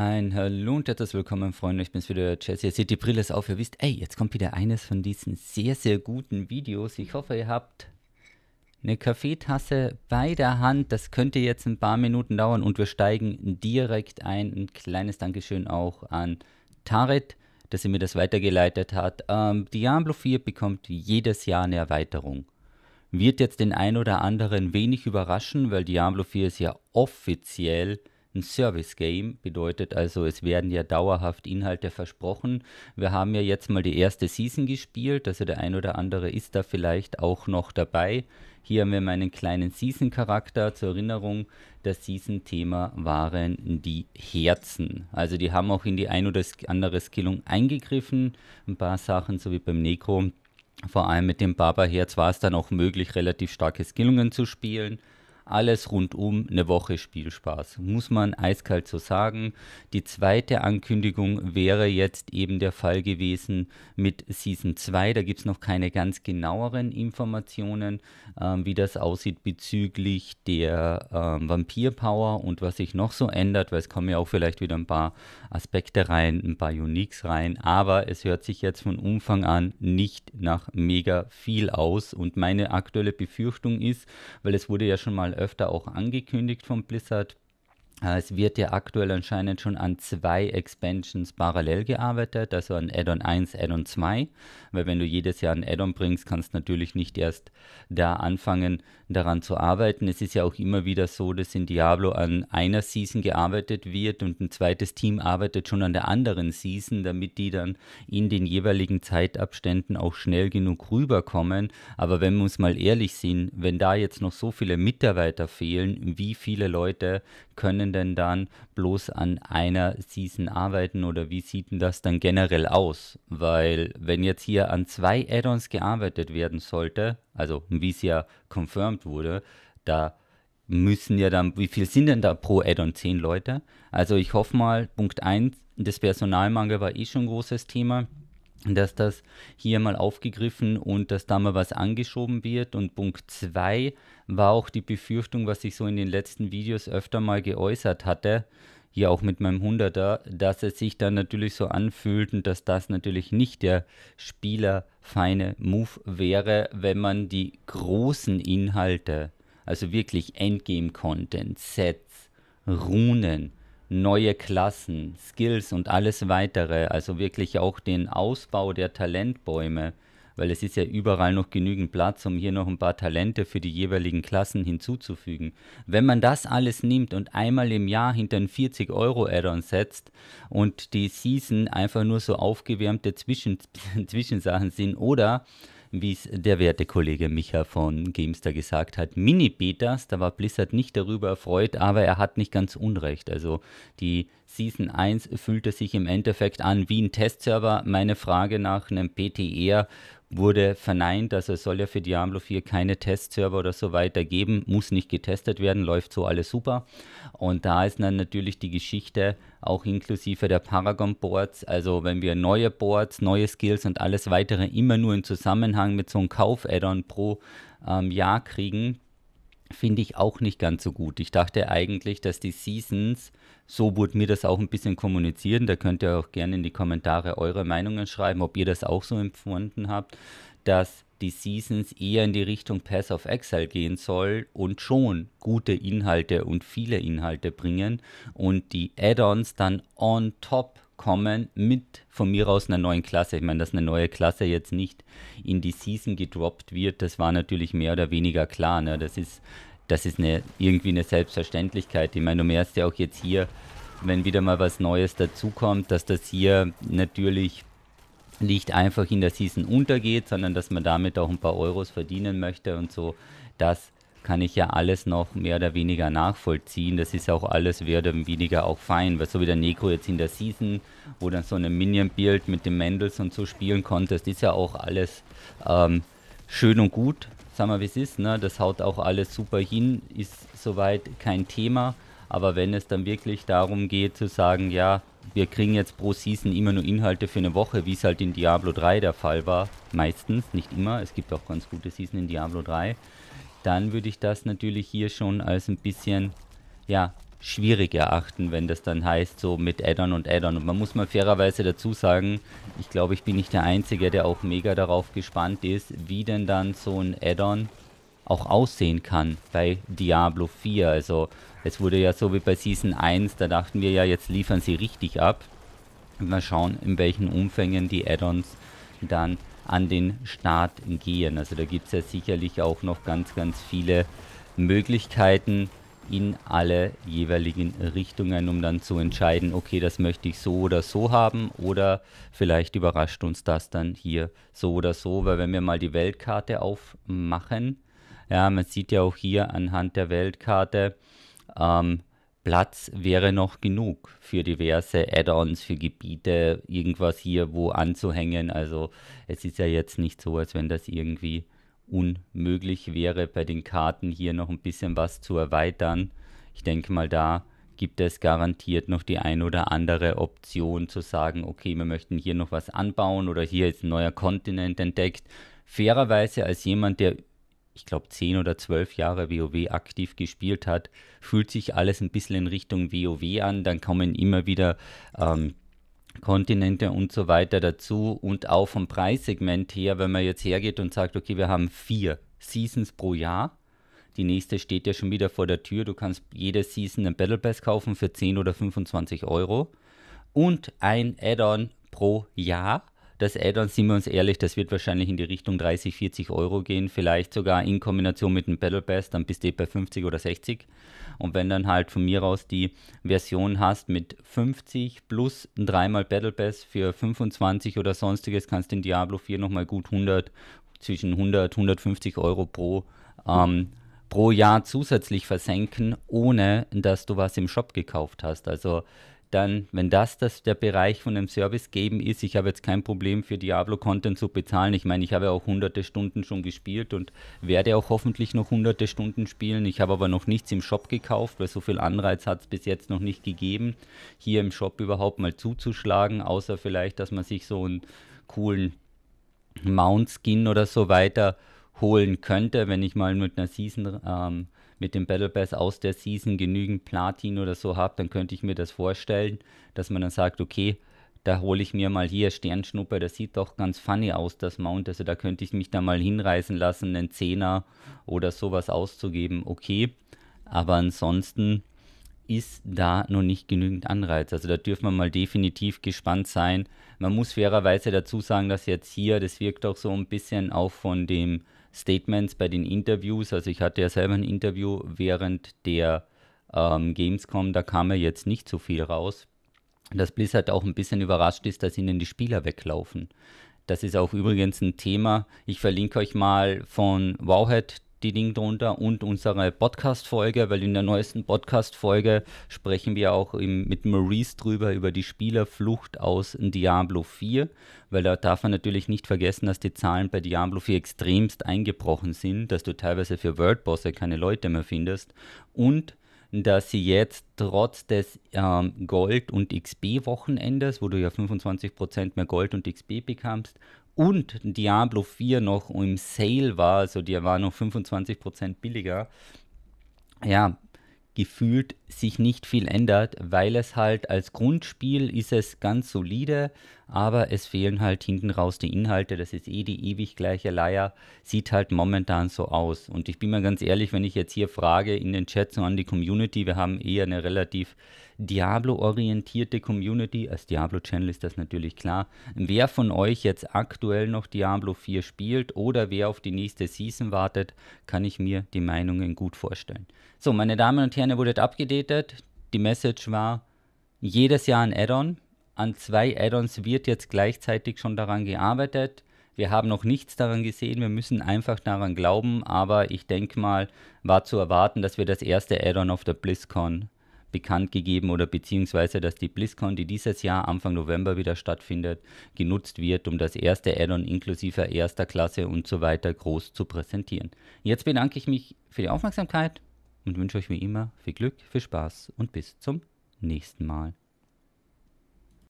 Ein Hallo und herzlich willkommen, Freunde. Ich bin's wieder, Jesse. Ihr seht die Brille ist auf. Ihr wisst, ey, jetzt kommt wieder eines von diesen sehr, sehr guten Videos. Ich hoffe, ihr habt eine Kaffeetasse bei der Hand. Das könnte jetzt ein paar Minuten dauern und wir steigen direkt ein. Ein kleines Dankeschön auch an Tarit, dass sie mir das weitergeleitet hat. Ähm, Diablo 4 bekommt jedes Jahr eine Erweiterung. Wird jetzt den ein oder anderen wenig überraschen, weil Diablo 4 ist ja offiziell ein Service-Game, bedeutet also, es werden ja dauerhaft Inhalte versprochen. Wir haben ja jetzt mal die erste Season gespielt, also der ein oder andere ist da vielleicht auch noch dabei. Hier haben wir meinen kleinen Season-Charakter zur Erinnerung. Das Season-Thema waren die Herzen. Also die haben auch in die ein oder andere Skillung eingegriffen. Ein paar Sachen, so wie beim Negro. Vor allem mit dem Barber-Herz war es dann auch möglich, relativ starke Skillungen zu spielen. Alles rundum eine Woche Spielspaß, muss man eiskalt so sagen. Die zweite Ankündigung wäre jetzt eben der Fall gewesen mit Season 2. Da gibt es noch keine ganz genaueren Informationen, ähm, wie das aussieht bezüglich der ähm, Vampir-Power und was sich noch so ändert, weil es kommen ja auch vielleicht wieder ein paar Aspekte rein, ein paar Uniques rein. Aber es hört sich jetzt von Umfang an nicht nach mega viel aus. Und meine aktuelle Befürchtung ist, weil es wurde ja schon mal Mal öfter auch angekündigt von Blizzard. Äh, es wird ja aktuell anscheinend schon an zwei Expansions parallel gearbeitet, also an Addon 1, Addon 2, weil wenn du jedes Jahr ein Addon bringst, kannst du natürlich nicht erst da anfangen, daran zu arbeiten. Es ist ja auch immer wieder so, dass in Diablo an einer Season gearbeitet wird und ein zweites Team arbeitet schon an der anderen Season, damit die dann in den jeweiligen Zeitabständen auch schnell genug rüberkommen. Aber wenn wir uns mal ehrlich sind, wenn da jetzt noch so viele Mitarbeiter fehlen, wie viele Leute können denn dann bloß an einer Season arbeiten oder wie sieht denn das dann generell aus? Weil wenn jetzt hier an zwei Add-ons gearbeitet werden sollte, also wie es ja confirmed wurde, da müssen ja dann, wie viel sind denn da pro Add-on? Zehn Leute? Also ich hoffe mal, Punkt 1, das Personalmangel war eh schon ein großes Thema, dass das hier mal aufgegriffen und dass da mal was angeschoben wird. Und Punkt 2 war auch die Befürchtung, was ich so in den letzten Videos öfter mal geäußert hatte, hier auch mit meinem 100er, dass es sich dann natürlich so anfühlt und dass das natürlich nicht der spielerfeine Move wäre, wenn man die großen Inhalte, also wirklich Endgame-Content, Sets, Runen, neue Klassen, Skills und alles weitere, also wirklich auch den Ausbau der Talentbäume, weil es ist ja überall noch genügend Platz, um hier noch ein paar Talente für die jeweiligen Klassen hinzuzufügen. Wenn man das alles nimmt und einmal im Jahr hinter ein 40-Euro-Add-on setzt und die Season einfach nur so aufgewärmte Zwischen Zwischensachen sind oder wie es der werte Kollege Micha von Gamester gesagt hat, Mini-Betas, da war Blizzard nicht darüber erfreut, aber er hat nicht ganz unrecht. Also die Season 1 fühlte sich im Endeffekt an wie ein Testserver. Meine Frage nach einem PTR wurde verneint, also es soll ja für Diablo 4 keine Testserver oder so weiter geben, muss nicht getestet werden, läuft so alles super. Und da ist dann natürlich die Geschichte auch inklusive der Paragon Boards, also wenn wir neue Boards, neue Skills und alles weitere immer nur im Zusammenhang mit so einem Kauf-Add-on pro ähm, Jahr kriegen, finde ich auch nicht ganz so gut. Ich dachte eigentlich, dass die Seasons, so wurde mir das auch ein bisschen kommunizieren, da könnt ihr auch gerne in die Kommentare eure Meinungen schreiben, ob ihr das auch so empfunden habt, dass die Seasons eher in die Richtung Pass of Exile gehen soll und schon gute Inhalte und viele Inhalte bringen und die Add-ons dann on top kommen mit von mir aus einer neuen Klasse. Ich meine, dass eine neue Klasse jetzt nicht in die Season gedroppt wird, das war natürlich mehr oder weniger klar. Ne? Das ist, das ist eine, irgendwie eine Selbstverständlichkeit. Ich meine, du merkst ja auch jetzt hier, wenn wieder mal was Neues dazukommt, dass das hier natürlich nicht einfach in der Season untergeht, sondern dass man damit auch ein paar Euros verdienen möchte und so. Das ist kann ich ja alles noch mehr oder weniger nachvollziehen. Das ist auch alles mehr oder weniger auch fein, weil so wie der Negro jetzt in der Season, wo dann so eine Minion-Build mit dem Mendels und so spielen konntest, ist ja auch alles ähm, schön und gut, sagen wir wie es ist, ne? das haut auch alles super hin, ist soweit kein Thema, aber wenn es dann wirklich darum geht zu sagen, ja, wir kriegen jetzt pro Season immer nur Inhalte für eine Woche, wie es halt in Diablo 3 der Fall war, meistens, nicht immer, es gibt auch ganz gute Season in Diablo 3, dann würde ich das natürlich hier schon als ein bisschen, ja, schwierig erachten, wenn das dann heißt, so mit Addon und Addon. Und man muss mal fairerweise dazu sagen, ich glaube, ich bin nicht der Einzige, der auch mega darauf gespannt ist, wie denn dann so ein Addon auch aussehen kann bei Diablo 4. Also es wurde ja so wie bei Season 1, da dachten wir ja, jetzt liefern sie richtig ab. Mal schauen, in welchen Umfängen die Addons dann an den Start gehen. Also da gibt es ja sicherlich auch noch ganz, ganz viele Möglichkeiten in alle jeweiligen Richtungen, um dann zu entscheiden, okay, das möchte ich so oder so haben oder vielleicht überrascht uns das dann hier so oder so, weil wenn wir mal die Weltkarte aufmachen, ja, man sieht ja auch hier anhand der Weltkarte, ähm, Platz wäre noch genug für diverse Add-ons, für Gebiete, irgendwas hier wo anzuhängen. Also es ist ja jetzt nicht so, als wenn das irgendwie unmöglich wäre, bei den Karten hier noch ein bisschen was zu erweitern. Ich denke mal, da gibt es garantiert noch die ein oder andere Option zu sagen, okay, wir möchten hier noch was anbauen oder hier ist ein neuer Kontinent entdeckt. Fairerweise als jemand, der ich glaube, zehn oder zwölf Jahre WoW aktiv gespielt hat, fühlt sich alles ein bisschen in Richtung WoW an. Dann kommen immer wieder ähm, Kontinente und so weiter dazu. Und auch vom Preissegment her, wenn man jetzt hergeht und sagt, okay, wir haben vier Seasons pro Jahr. Die nächste steht ja schon wieder vor der Tür. Du kannst jede Season einen Battle Pass kaufen für 10 oder 25 Euro. Und ein Add-on pro Jahr das Add-on, sind wir uns ehrlich, das wird wahrscheinlich in die Richtung 30, 40 Euro gehen, vielleicht sogar in Kombination mit dem Battle Pass, dann bist du eh bei 50 oder 60. Und wenn dann halt von mir aus die Version hast mit 50 plus dreimal Battle Pass für 25 oder sonstiges, kannst du in Diablo 4 nochmal gut 100, zwischen 100, 150 Euro pro ähm, pro Jahr zusätzlich versenken, ohne dass du was im Shop gekauft hast. Also dann, wenn das, das der Bereich von einem Service geben ist, ich habe jetzt kein Problem für Diablo-Content zu bezahlen. Ich meine, ich habe auch hunderte Stunden schon gespielt und werde auch hoffentlich noch hunderte Stunden spielen. Ich habe aber noch nichts im Shop gekauft, weil so viel Anreiz hat es bis jetzt noch nicht gegeben, hier im Shop überhaupt mal zuzuschlagen, außer vielleicht, dass man sich so einen coolen Mount-Skin oder so weiter holen könnte, wenn ich mal mit einer Season ähm, mit dem Battle Pass aus der Season genügend Platin oder so habe, dann könnte ich mir das vorstellen, dass man dann sagt, okay, da hole ich mir mal hier Sternschnuppe, das sieht doch ganz funny aus, das Mount, also da könnte ich mich da mal hinreißen lassen, einen Zehner oder sowas auszugeben, okay. Aber ansonsten ist da noch nicht genügend Anreiz. Also da dürfen wir mal definitiv gespannt sein. Man muss fairerweise dazu sagen, dass jetzt hier, das wirkt auch so ein bisschen auch von dem Statements bei den Interviews. Also ich hatte ja selber ein Interview während der ähm, Gamescom, da kam ja jetzt nicht so viel raus. Dass Blizzard auch ein bisschen überrascht ist, dass ihnen die Spieler weglaufen. Das ist auch übrigens ein Thema. Ich verlinke euch mal von Wowhead die Link drunter und unsere Podcast-Folge, weil in der neuesten Podcast-Folge sprechen wir auch im, mit Maurice drüber über die Spielerflucht aus Diablo 4, weil da darf man natürlich nicht vergessen, dass die Zahlen bei Diablo 4 extremst eingebrochen sind, dass du teilweise für Worldbosse keine Leute mehr findest und dass sie jetzt trotz des ähm, Gold- und XP-Wochenendes, wo du ja 25% mehr Gold und XP bekommst, und Diablo 4 noch im Sale war, also der war noch 25% billiger. Ja, gefühlt sich nicht viel ändert, weil es halt als Grundspiel ist es ganz solide, aber es fehlen halt hinten raus die Inhalte. Das ist eh die ewig gleiche Leier. Sieht halt momentan so aus. Und ich bin mal ganz ehrlich, wenn ich jetzt hier frage in den Chats und an die Community, wir haben eher eine relativ Diablo-orientierte Community. Als Diablo-Channel ist das natürlich klar. Wer von euch jetzt aktuell noch Diablo 4 spielt oder wer auf die nächste Season wartet, kann ich mir die Meinungen gut vorstellen. So, meine Damen und Herren, interne wurde abgedatet. Die Message war, jedes Jahr ein Add-on. An zwei Add-ons wird jetzt gleichzeitig schon daran gearbeitet. Wir haben noch nichts daran gesehen, wir müssen einfach daran glauben, aber ich denke mal, war zu erwarten, dass wir das erste Add-on auf der BlizzCon bekannt gegeben oder beziehungsweise, dass die BlizzCon, die dieses Jahr Anfang November wieder stattfindet, genutzt wird, um das erste Add-on inklusive erster Klasse und so weiter groß zu präsentieren. Jetzt bedanke ich mich für die Aufmerksamkeit und wünsche euch wie immer viel Glück, viel Spaß und bis zum nächsten Mal.